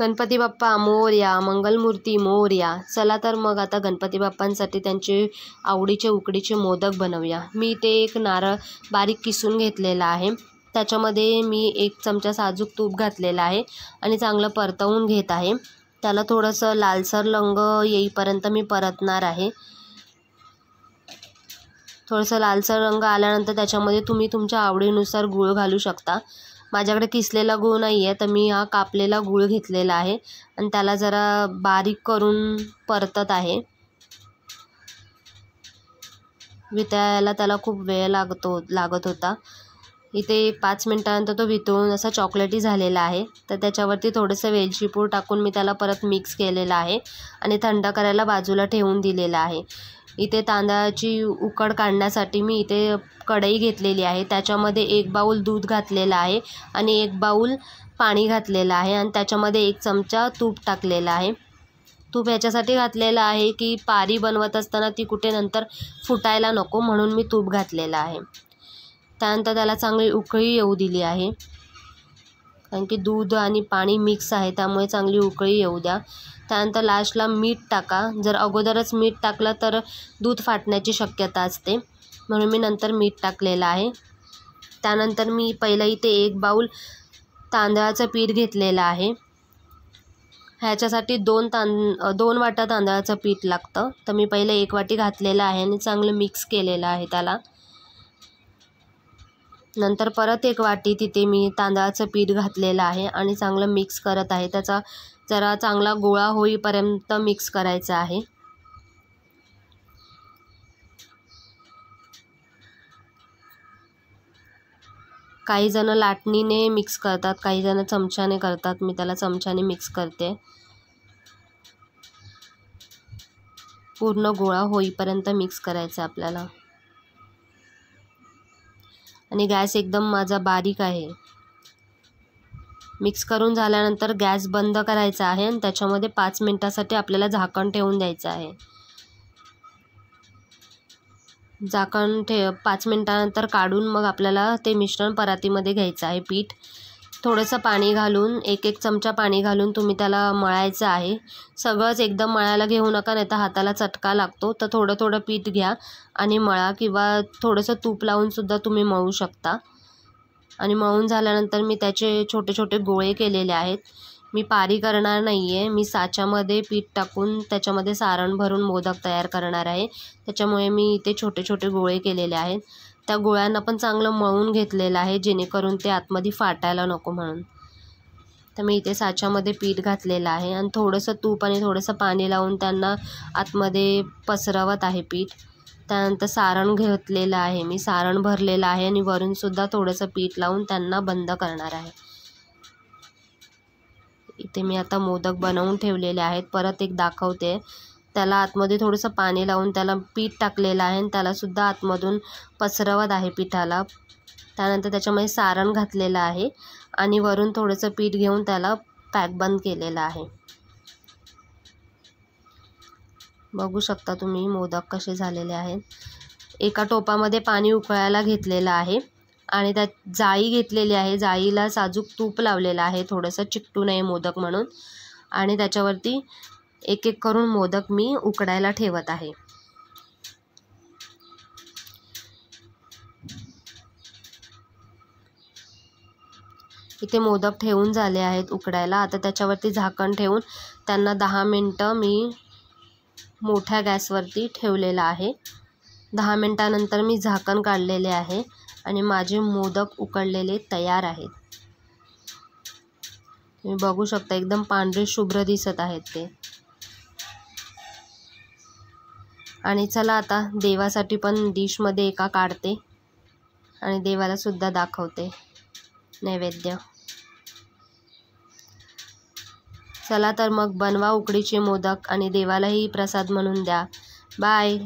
गणपती बाप्पा मोर्या मंगलमूर्ती मोर्या चला तर मग आता गणपती बाप्पांसाठी त्यांचे आवडीचे उकडीचे मोदक बनवूया मी ते एक नारळ बारीक किसून घेतलेला आहे त्याच्यामध्ये मी एक चमचा साजूक तूप घातलेला आहे आणि चांगलं परतवून घेत आहे त्याला थोडंसं लालसर रंग येईपर्यंत मी परतणार आहे थोडंसं लालसर रंग आल्यानंतर त्याच्यामध्ये तुम्ही तुमच्या आवडीनुसार गूळ घालू शकता माझ्याकडे किसलेला गूळ नाही आहे तर मी हा कापलेला गूळ घेतलेला आहे आणि त्याला जरा बारीक करून परतत आहे वितळायला त्याला खूप वेळ लागतो लागत होता इथे पाच मिनटानंतर तो वितळून असा चॉकलेटी झालेला आहे तर त्याच्यावरती थोडंसं वेलचीपूड टाकून मी त्याला परत मिक्स केलेलं आहे आणि थंड करायला बाजूला ठेवून दिलेलं आहे इथे तांदळाची उकड काढण्यासाठी मी इथे कढई घेतलेली आहे त्याच्यामध्ये एक बाऊल दूध घातलेला आहे आणि एक बाऊल पाणी घातलेलं आहे आणि त्याच्यामध्ये एक चमचा तूप टाकलेला आहे तूप ह्याच्यासाठी घातलेलं आहे की पारी बनवत असताना ती कुठे नंतर फुटायला नको म्हणून मी तूप घातलेलं आहे त्यानंतर त्याला चांगली उकळी येऊ दिली आहे कारण की दूध आणि पाणी मिक्स आहे त्यामुळे चांगली उकळी येऊ द्या त्यानंतर लास्टला मीठ टाका जर अगोदरच मीठ टाकलं तर दूध फाटण्याची शक्यता असते म्हणून मी नंतर मीठ टाकलेलं आहे त्यानंतर मी पहिलं इथे एक बाऊल तांदळाचं पीठ घेतलेलं आहे ह्याच्यासाठी दोन तां दोन वाटा तांदळाचं पीठ लागतं तर मी पहिलं एक वाटी घातलेलं आहे आणि चांगलं मिक्स केलेलं आहे त्याला नंतर परत एक वाटी तिथे मी तांदळाचं पीठ घातलेलं आहे आणि चांगलं मिक्स करत आहे त्याचा जरा चांगला गोळा होईपर्यंत मिक्स करायचा आहे काही जण लाटणीने मिक्स करतात काही जण चमच्याने करतात मी त्याला चमच्याने मिक्स करते पूर्ण गोळा होईपर्यंत मिक्स करायचा आपल्याला आणि गॅस एकदम माझा बारीक आहे मिक्स करून झाल्यानंतर गॅस बंद करायचा आहे आणि त्याच्यामध्ये पाच मिनटासाठी आपल्याला झाकण ठेवून द्यायचं आहे झाकण ठे पाच मिनटानंतर काढून मग आपल्याला ते मिश्रण परातीमध्ये घ्यायचं आहे पीठ थोडंसं पाणी घालून एक एक चमचा पाणी घालून तुम्ही त्याला मळायचं आहे सगळंच एकदम मळायला घेऊ नका नाही तर हाताला चटका लागतो तर थोडं थोडं पीठ घ्या आणि मळा किंवा थोडंसं तूप लावूनसुद्धा तुम्ही मळू शकता आणि मळून झाल्यानंतर मी त्याचे छोटे छोटे गोळे केलेले आहेत मी पारी करणार नाही आहे मी साच्यामध्ये पीठ टाकून त्याच्यामध्ये सारण भरून मोदक तयार करणार आहे त्याच्यामुळे मी इथे छोटे छोटे गोळे केलेले आहेत त्या गोळ्यांना पण चांगलं मळून घेतलेलं आहे जेणेकरून ते आतमध्ये फाटायला नको म्हणून तर मी इथे साच्यामध्ये पीठ घातलेलं आहे आणि थोडंसं तूप आणि थोडंसं पाणी लावून त्यांना आतमध्ये पसरवत आहे पीठ त्यानंतर सारण घेतलेलं आहे मी सारण भरलेलं आहे आणि वरूनसुद्धा थोडंसं पीठ लावून त्यांना बंद करणार आहे इथे मी आता मोदक बनवून ठेवलेले आहेत परत एक दाखवते त्याला आतमध्ये थोडंसं पाणी लावून त्याला पीठ टाकलेलं आहे आणि त्यालासुद्धा आतमधून पसरवत आहे पिठाला त्यानंतर त्याच्यामध्ये सारण घातलेलं आहे आणि वरून थोडंसं पीठ घेऊन त्याला पॅक बंद केलेलं आहे बघू शकता तुम्ही मोदक कसे झालेले आहेत एका टोपामध्ये पाणी उकळायला घेतलेलं आहे आणि त्यात जाळी घेतलेली आहे जाळीला साजूक तूप लावलेलं आहे थोडंसं चिकटू नये मोदक म्हणून आणि त्याच्यावरती एक एक करून मोदक मी उकडायला ठेवत आहे इथे मोदक ठेवून झाले आहेत उकडायला आता त्याच्यावरती झाकण ठेवून त्यांना दहा मिनटं मी मोठ्या गॅसवरती ठेवलेला आहे दहा मिनटानंतर मी झाकण काढलेले आहे आणि माझे मोदक उकडलेले तयार आहेत तुम्ही बघू शकता एकदम पांढरे शुभ्र दिसत आहेत ते आणि चला आता देवासाठी पण डिशमध्ये एका काढते आणि देवाला सुद्धा दाखवते नैवेद्य चला तर मग बनवा उकडीचे मोदक आणि देवालाही प्रसाद म्हणून द्या बाय